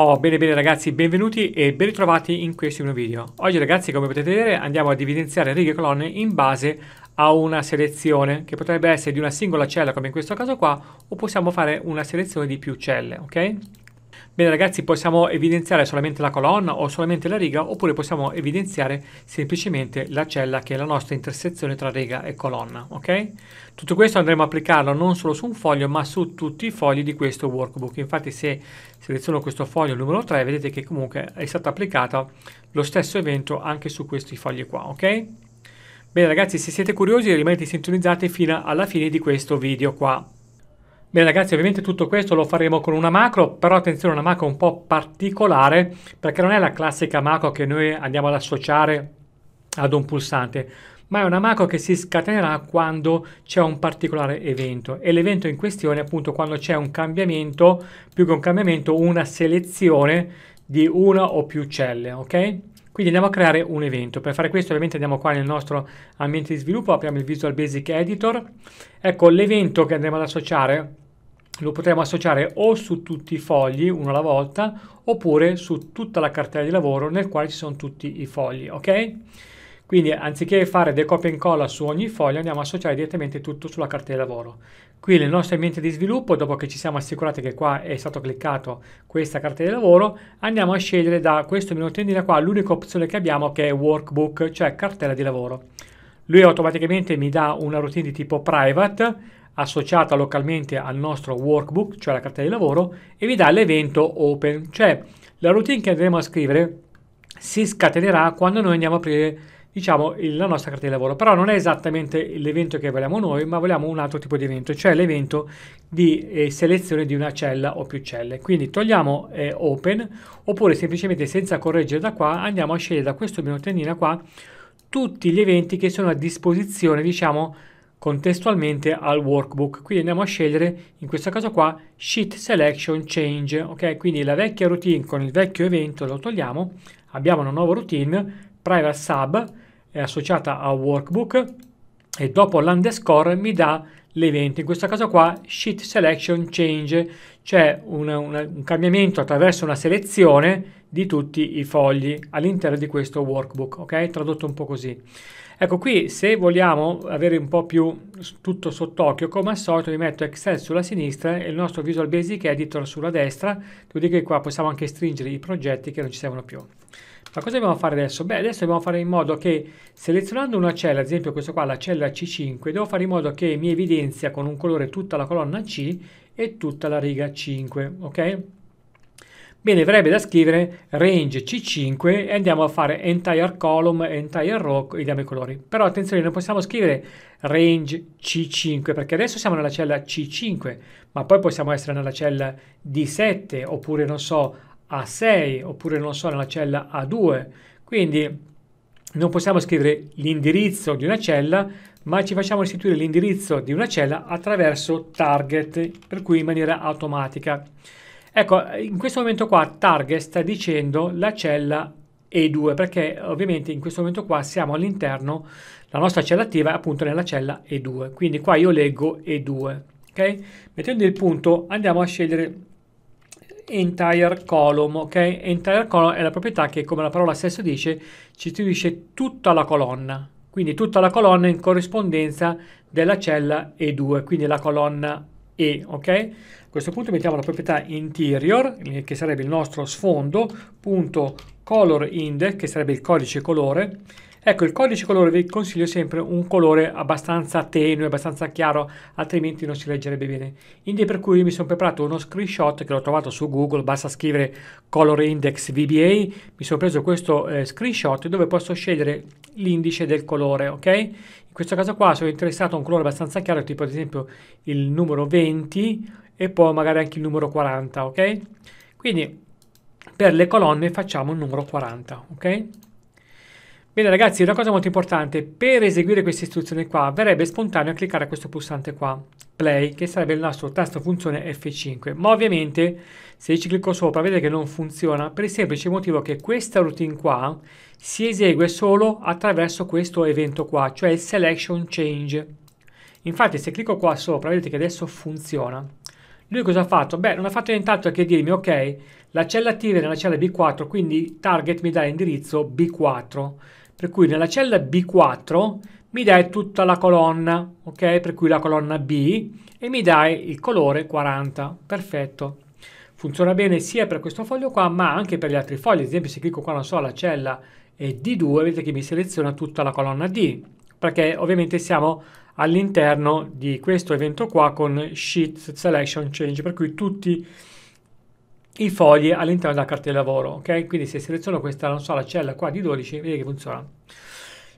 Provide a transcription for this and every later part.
Oh, bene bene ragazzi, benvenuti e ben ritrovati in questo nuovo video. Oggi ragazzi, come potete vedere, andiamo ad evidenziare righe e colonne in base a una selezione che potrebbe essere di una singola cella come in questo caso qua o possiamo fare una selezione di più celle, ok? Bene ragazzi, possiamo evidenziare solamente la colonna o solamente la riga oppure possiamo evidenziare semplicemente la cella che è la nostra intersezione tra riga e colonna, ok? Tutto questo andremo a applicarlo non solo su un foglio ma su tutti i fogli di questo workbook. Infatti se seleziono questo foglio numero 3 vedete che comunque è stato applicato lo stesso evento anche su questi fogli qua, ok? Bene ragazzi, se siete curiosi rimanete sintonizzati fino alla fine di questo video qua. Bene ragazzi, ovviamente tutto questo lo faremo con una macro, però attenzione, una macro un po' particolare, perché non è la classica macro che noi andiamo ad associare ad un pulsante, ma è una macro che si scatenerà quando c'è un particolare evento e l'evento in questione è appunto quando c'è un cambiamento, più che un cambiamento, una selezione di una o più celle, ok? Quindi andiamo a creare un evento. Per fare questo ovviamente andiamo qua nel nostro ambiente di sviluppo, apriamo il Visual Basic Editor. Ecco, l'evento che andremo ad associare lo potremo associare o su tutti i fogli, uno alla volta, oppure su tutta la cartella di lavoro nel quale ci sono tutti i fogli, ok? Quindi anziché fare del copia e incolla su ogni foglio andiamo a associare direttamente tutto sulla cartella di lavoro. Qui nel nostro ambiente di sviluppo, dopo che ci siamo assicurati che qua è stato cliccato questa cartella di lavoro, andiamo a scegliere da questo menu tendina qua l'unica opzione che abbiamo che è workbook, cioè cartella di lavoro. Lui automaticamente mi dà una routine di tipo private, associata localmente al nostro workbook, cioè la carta di lavoro, e vi dà l'evento open, cioè la routine che andremo a scrivere si scatenerà quando noi andiamo a aprire diciamo la nostra carta di lavoro però non è esattamente l'evento che vogliamo noi ma vogliamo un altro tipo di evento cioè l'evento di eh, selezione di una cella o più celle quindi togliamo eh, open oppure semplicemente senza correggere da qua andiamo a scegliere da questo menu tendina qua tutti gli eventi che sono a disposizione diciamo contestualmente al workbook. Quindi andiamo a scegliere in questo caso qua sheet selection change, ok? Quindi la vecchia routine con il vecchio evento lo togliamo, abbiamo una nuova routine private sub è associata a workbook e dopo l'underscore mi dà l'evento, in questo caso qua sheet selection change, cioè un, un, un cambiamento attraverso una selezione di tutti i fogli all'interno di questo workbook, ok? Tradotto un po' così. Ecco qui se vogliamo avere un po' più tutto sott'occhio, come al solito vi metto Excel sulla sinistra e il nostro Visual Basic Editor sulla destra, dopodiché qua possiamo anche stringere i progetti che non ci servono più. Ma cosa dobbiamo fare adesso? Beh, adesso dobbiamo fare in modo che selezionando una cella, ad esempio questa qua, la cella C5, devo fare in modo che mi evidenzia con un colore tutta la colonna C e tutta la riga 5, ok? Bene, verrebbe da scrivere range C5 e andiamo a fare entire column, entire row e diamo i colori. Però attenzione, non possiamo scrivere range C5 perché adesso siamo nella cella C5, ma poi possiamo essere nella cella D7 oppure non so A6 oppure non so nella cella A2. Quindi non possiamo scrivere l'indirizzo di una cella, ma ci facciamo restituire l'indirizzo di una cella attraverso target, per cui in maniera automatica. Ecco, in questo momento qua target sta dicendo la cella E2, perché ovviamente in questo momento qua siamo all'interno, la nostra cella attiva è appunto nella cella E2, quindi qua io leggo E2, ok? Mettendo il punto andiamo a scegliere entire column, ok? Entire column è la proprietà che, come la parola stessa dice, ci istituisce tutta la colonna, quindi tutta la colonna in corrispondenza della cella E2, quindi la colonna e, ok? A questo punto mettiamo la proprietà interior, eh, che sarebbe il nostro sfondo, punto color index, che sarebbe il codice colore. Ecco, il codice colore vi consiglio sempre un colore abbastanza tenue, abbastanza chiaro, altrimenti non si leggerebbe bene. Quindi per cui mi sono preparato uno screenshot che l'ho trovato su Google, basta scrivere color index VBA, mi sono preso questo eh, screenshot dove posso scegliere l'indice del colore, ok? In questo caso qua sono interessato a un colore abbastanza chiaro, tipo ad esempio il numero 20 e poi magari anche il numero 40, ok? Quindi per le colonne facciamo il numero 40, ok? Bene ragazzi, una cosa molto importante, per eseguire queste istruzioni qua, verrebbe spontaneo cliccare questo pulsante qua play che sarebbe il nostro tasto funzione F5 ma ovviamente se ci clicco sopra vedete che non funziona per il semplice motivo che questa routine qua si esegue solo attraverso questo evento qua cioè il selection change infatti se clicco qua sopra vedete che adesso funziona lui cosa ha fatto? Beh, non ha fatto nient'altro che dirmi, ok, la cella T è nella cella B4, quindi target mi dà l'indirizzo B4. Per cui nella cella B4 mi dai tutta la colonna, ok? Per cui la colonna B e mi dai il colore 40, perfetto. Funziona bene sia per questo foglio qua, ma anche per gli altri fogli. Ad esempio, se clicco qua, non so, la cella eh, D2, vedete che mi seleziona tutta la colonna D, perché ovviamente siamo all'interno di questo evento qua con Sheet Selection Change, per cui tutti i fogli all'interno della carta di lavoro, ok? Quindi se seleziono questa, non so, la cella qua di 12, vedete che funziona.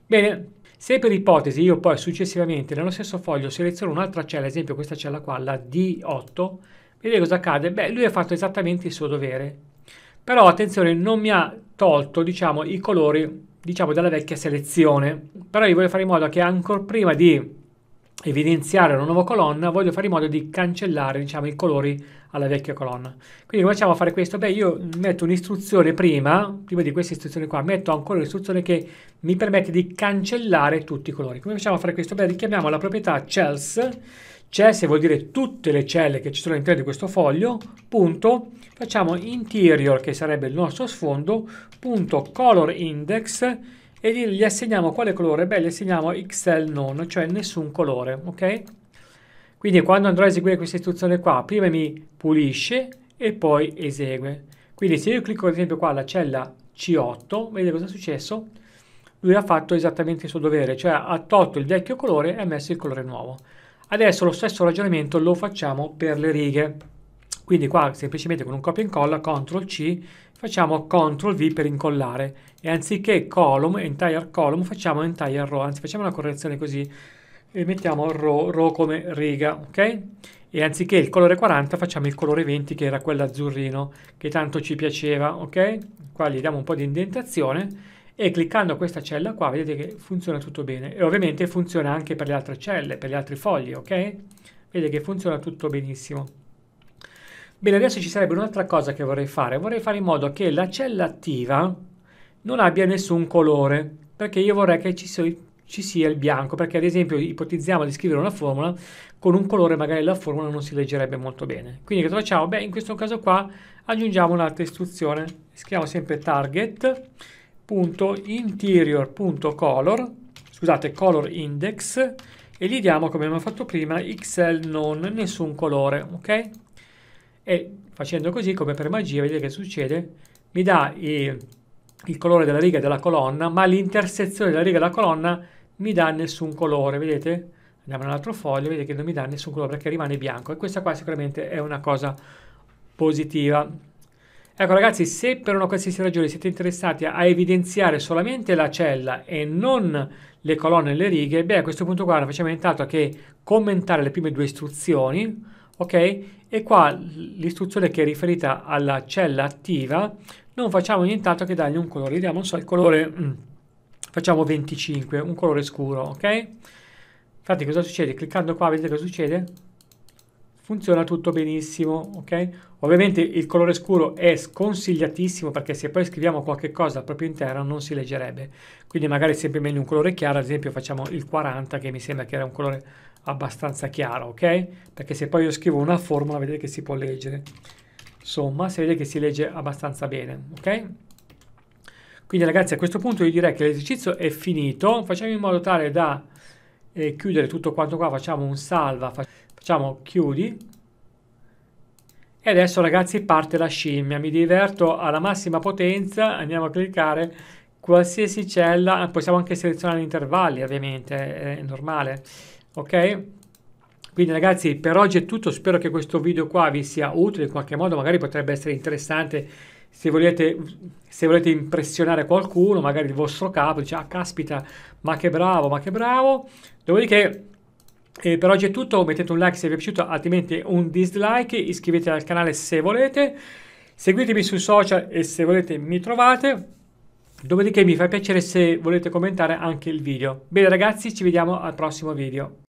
Bene, se per ipotesi io poi successivamente nello stesso foglio seleziono un'altra cella, ad esempio questa cella qua, la D8, vedete cosa accade? Beh, lui ha fatto esattamente il suo dovere, però attenzione, non mi ha tolto, diciamo, i colori, diciamo, dalla vecchia selezione, però io voglio fare in modo che ancora prima di evidenziare una nuova colonna, voglio fare in modo di cancellare diciamo, i colori alla vecchia colonna. Quindi come facciamo a fare questo? Beh, io metto un'istruzione prima, prima di questa istruzione qua, metto ancora un'istruzione che mi permette di cancellare tutti i colori. Come facciamo a fare questo? Beh, richiamiamo la proprietà cells, cells vuol dire tutte le celle che ci sono all'interno di questo foglio, punto, facciamo interior, che sarebbe il nostro sfondo, punto color index, e gli assegniamo quale colore? Beh, gli assegniamo XL non, cioè nessun colore, ok? Quindi quando andrò a eseguire questa istruzione qua, prima mi pulisce e poi esegue. Quindi se io clicco ad esempio qua alla cella C8, vedete cosa è successo? Lui ha fatto esattamente il suo dovere, cioè ha tolto il vecchio colore e ha messo il colore nuovo. Adesso lo stesso ragionamento lo facciamo per le righe. Quindi qua semplicemente con un copia e incolla, CTRL C, facciamo CTRL V per incollare e anziché column, entire column, facciamo entire row, anzi facciamo una correzione così e mettiamo row, row come riga, ok? E anziché il colore 40 facciamo il colore 20 che era quello azzurrino che tanto ci piaceva, ok? Qua gli diamo un po' di indentazione e cliccando questa cella qua vedete che funziona tutto bene e ovviamente funziona anche per le altre celle, per gli altri fogli, ok? Vedete che funziona tutto benissimo. Bene, adesso ci sarebbe un'altra cosa che vorrei fare. Vorrei fare in modo che la cella attiva non abbia nessun colore, perché io vorrei che ci, so, ci sia il bianco, perché ad esempio ipotizziamo di scrivere una formula con un colore, magari la formula non si leggerebbe molto bene. Quindi che facciamo? Beh, in questo caso qua aggiungiamo un'altra istruzione. Scriviamo sempre target.interior.color, scusate, color index, e gli diamo, come abbiamo fatto prima, xl non, nessun colore, ok? e facendo così come per magia vedete che succede mi dà i, il colore della riga e della colonna ma l'intersezione della riga e della colonna mi dà nessun colore vedete andiamo nell'altro foglio vedete che non mi dà nessun colore perché rimane bianco e questa qua sicuramente è una cosa positiva ecco ragazzi se per una qualsiasi ragione siete interessati a evidenziare solamente la cella e non le colonne e le righe beh a questo punto qua facciamo intanto che commentare le prime due istruzioni ok? E qua l'istruzione che è riferita alla cella attiva, non facciamo nient'altro che dargli un colore, gli diamo, non so, il colore, mm, facciamo 25, un colore scuro, ok? Infatti cosa succede? Cliccando qua vedete cosa succede? Funziona tutto benissimo, ok? Ovviamente il colore scuro è sconsigliatissimo perché se poi scriviamo qualche cosa proprio in non si leggerebbe. Quindi magari è sempre meglio un colore chiaro, ad esempio facciamo il 40 che mi sembra che era un colore abbastanza chiara, ok? Perché se poi io scrivo una formula vedete che si può leggere. Somma, si vede che si legge abbastanza bene, ok? Quindi ragazzi a questo punto io direi che l'esercizio è finito, facciamo in modo tale da eh, chiudere tutto quanto qua, facciamo un salva, facciamo chiudi. E adesso ragazzi parte la scimmia, mi diverto alla massima potenza, andiamo a cliccare qualsiasi cella, possiamo anche selezionare intervalli ovviamente, è normale ok quindi ragazzi per oggi è tutto spero che questo video qua vi sia utile in qualche modo magari potrebbe essere interessante se volete, se volete impressionare qualcuno magari il vostro capo dice ah caspita ma che bravo ma che bravo dopodiché e eh, per oggi è tutto, mettete un like se vi è piaciuto, altrimenti un dislike, iscrivetevi al canale se volete, seguitemi sui social e se volete mi trovate. Dopodiché mi fa piacere se volete commentare anche il video. Bene ragazzi, ci vediamo al prossimo video.